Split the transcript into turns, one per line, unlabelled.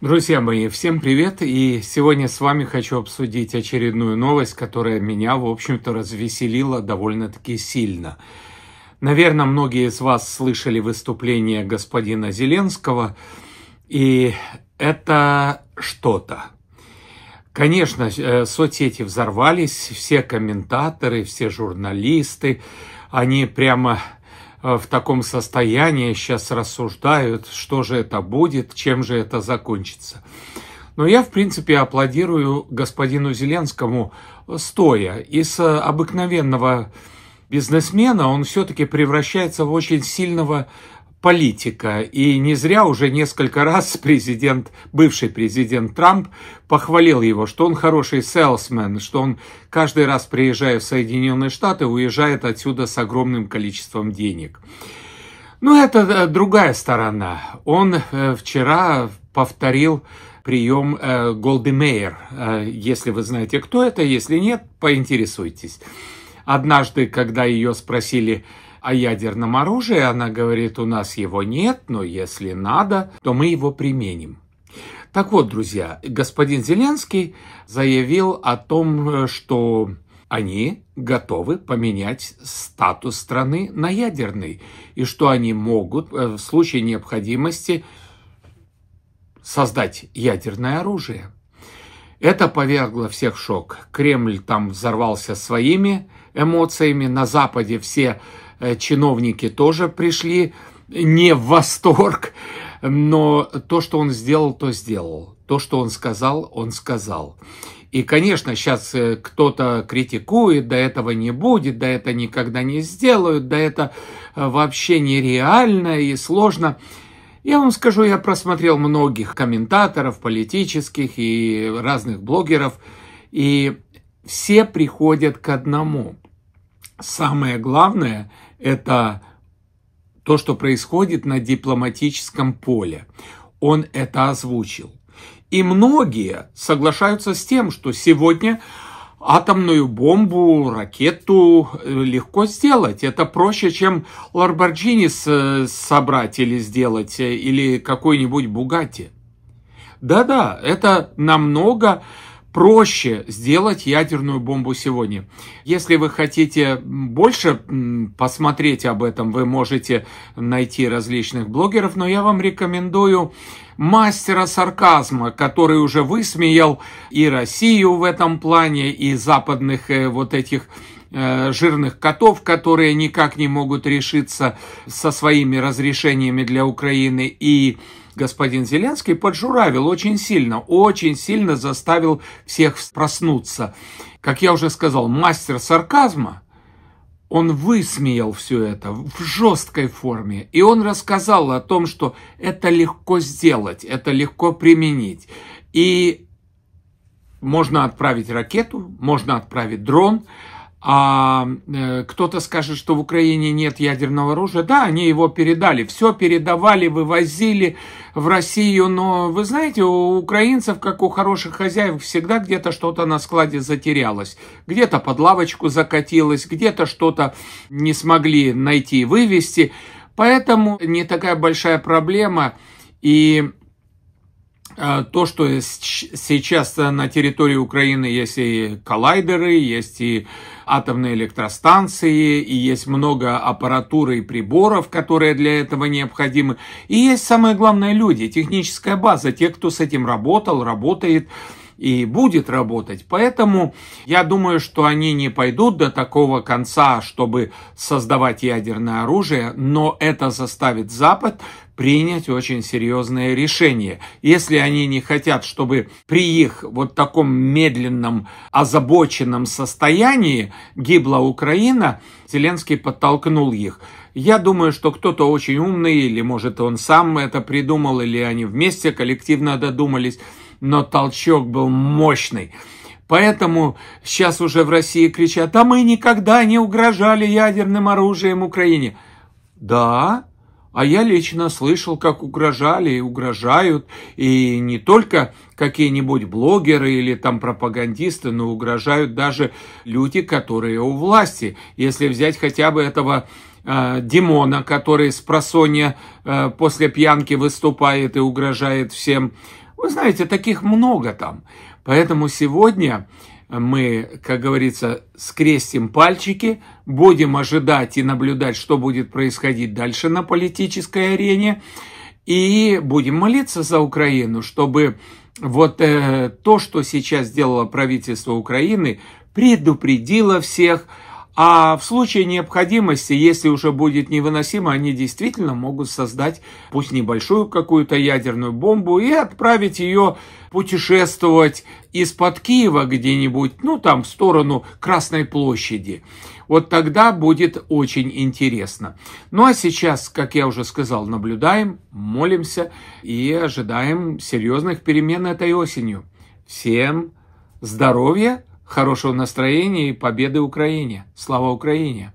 Друзья мои, всем привет! И сегодня с вами хочу обсудить очередную новость, которая меня, в общем-то, развеселила довольно-таки сильно. Наверное, многие из вас слышали выступление господина Зеленского, и это что-то. Конечно, э, соцсети взорвались, все комментаторы, все журналисты, они прямо Э, в таком состоянии сейчас рассуждают, что же это будет, чем же это закончится. Но я, в принципе, аплодирую господину Зеленскому э, стоя. Из э, обыкновенного бизнесмена он все-таки превращается в очень сильного политика. И не зря уже несколько раз президент, бывший президент Трамп похвалил его, что он хороший селсмен, что он каждый раз, приезжая в Соединенные Штаты, уезжает отсюда с огромным количеством денег. Но это э, другая сторона. Он э, вчера повторил прием э, Голдемейер Если вы знаете, кто это, если нет, поинтересуйтесь. Однажды, когда ее спросили, о «А ядерном оружии она говорит, у нас его нет, но если надо, то мы его применим. Так вот, друзья, господин Зеленский заявил о том, что они готовы поменять статус страны на ядерный, и что они могут э, в случае необходимости создать ядерное оружие. Это повергло всех в шок. Кремль там взорвался своими эмоциями, на Западе все Э, чиновники тоже пришли не в восторг, но то, что он сделал, то сделал. То, что он сказал, он сказал. И, конечно, сейчас э, кто-то критикует, да этого не будет, да это никогда не сделают, да это э, вообще нереально и сложно. Я вам скажу, я просмотрел многих комментаторов, политических и разных блогеров, и все приходят к одному. Самое главное – это то, что происходит на дипломатическом поле. Он это озвучил. И многие соглашаются с тем, что сегодня атомную бомбу, ракету э, легко сделать. Это проще, чем Ларборджини э, собрать или сделать, э, или какой-нибудь Бугати. Да-да, это намного проще сделать ядерную бомбу сегодня. Если вы хотите больше посмотреть об этом, вы можете найти различных блогеров, но я вам рекомендую мастера сарказма, который уже высмеял и Россию в этом плане, и западных э, вот этих Э, жирных котов, которые никак не могут решиться со своими разрешениями для Украины, и господин Зеленский поджуравил очень сильно, очень сильно заставил всех проснуться. Как я уже сказал, мастер сарказма, он высмеял все это в жесткой форме. И он рассказал о том, что это легко сделать, это легко применить. И можно отправить ракету, можно отправить дрон, а э, кто-то скажет, что в Украине нет ядерного оружия. Да, они его передали, все передавали, вывозили в Россию, но вы знаете, у украинцев, как у хороших хозяев, всегда где-то что-то на складе затерялось. Где-то под лавочку закатилось, где-то что-то не смогли найти и вывести. Поэтому не такая большая проблема. И э, то, что сейчас э, на территории Украины есть и коллайдеры, есть и атомные электростанции, и есть много аппаратуры и приборов, которые для этого необходимы. И есть самое главное люди, техническая база, те, кто с этим работал, работает и будет работать. Поэтому я думаю, что они не пойдут до такого конца, чтобы создавать ядерное оружие, но это заставит Запад принять очень серьезное решение. Если они не хотят, чтобы при их вот таком медленном, озабоченном состоянии гибла Украина, Зеленский подтолкнул их. Я думаю, что кто-то очень умный, или может он сам это придумал, или они вместе коллективно додумались, но толчок был мощный. Поэтому сейчас уже в России кричат, а мы никогда не угрожали ядерным оружием Украине. Да, а я лично слышал, как угрожали и угрожают, и не только какие-нибудь блогеры или там пропагандисты, но угрожают даже люди, которые у власти. Если взять хотя бы этого э, Димона, который с просонья э, после пьянки выступает и угрожает всем. Вы знаете, таких много там. Поэтому сегодня мы, как говорится, скрестим пальчики, будем ожидать и наблюдать, что будет происходить дальше на политической арене, и будем молиться за Украину, чтобы вот э, то, что сейчас сделало правительство Украины, предупредило всех, а в случае необходимости, если уже будет невыносимо, они действительно могут создать, пусть небольшую какую-то ядерную бомбу и отправить ее путешествовать из-под Киева где-нибудь, ну там в сторону Красной площади. Вот тогда будет очень интересно. Ну а сейчас, как я уже сказал, наблюдаем, молимся и ожидаем серьезных перемен этой осенью. Всем здоровья! Хорошего настроения и победы Украине! Слава Украине!